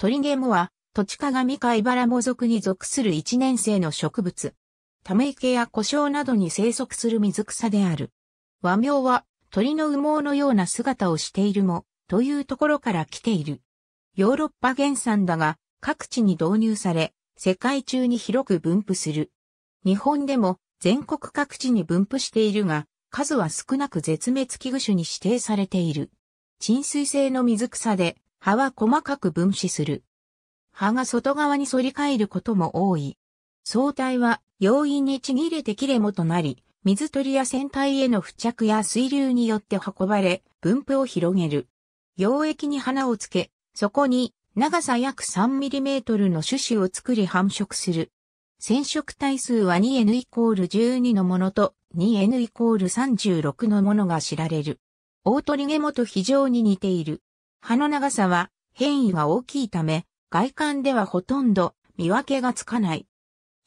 鳥ゲモは、土地鏡貝原も属に属する一年生の植物。ため池や故障などに生息する水草である。和名は、鳥の羽毛のような姿をしているも、というところから来ている。ヨーロッパ原産だが、各地に導入され、世界中に広く分布する。日本でも全国各地に分布しているが、数は少なく絶滅危惧種に指定されている。沈水性の水草で、葉は細かく分子する。葉が外側に反り返ることも多い。相対は容易にちぎれて切れもとなり、水鳥や船体への付着や水流によって運ばれ、分布を広げる。溶液に花をつけ、そこに長さ約 3mm の種子を作り繁殖する。染色体数は 2n イコール12のものと 2n イコール36のものが知られる。大鳥ゲモと非常に似ている。葉の長さは変異が大きいため、外観ではほとんど見分けがつかない。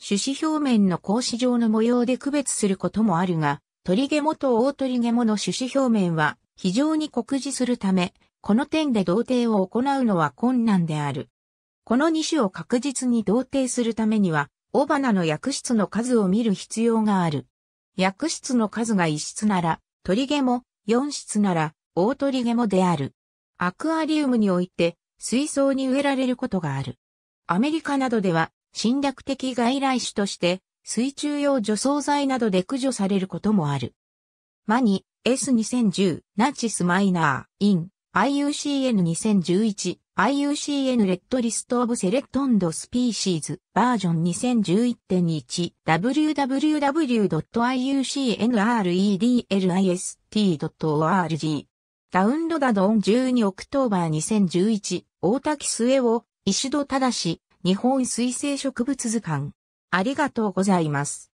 種子表面の格子状の模様で区別することもあるが、トリゲモとオオトリゲモの種子表面は非常に酷似するため、この点で同定を行うのは困難である。この2種を確実に同定するためには、雄花の薬室の数を見る必要がある。薬室の数が1室なら、トリゲモ、4室なら、オオトリゲモである。アクアリウムにおいて水槽に植えられることがある。アメリカなどでは侵略的外来種として水中用除草剤などで駆除されることもある。マニ S2010 ナチスマイナーイン IUCN2011 IUCN レッドリストオブセレクトンドスピーシーズバージョン 2011.1www.iucnredlist.org ダウンドダドン12オクトーバー2011、大滝末を、石戸正、日本水生植物図鑑。ありがとうございます。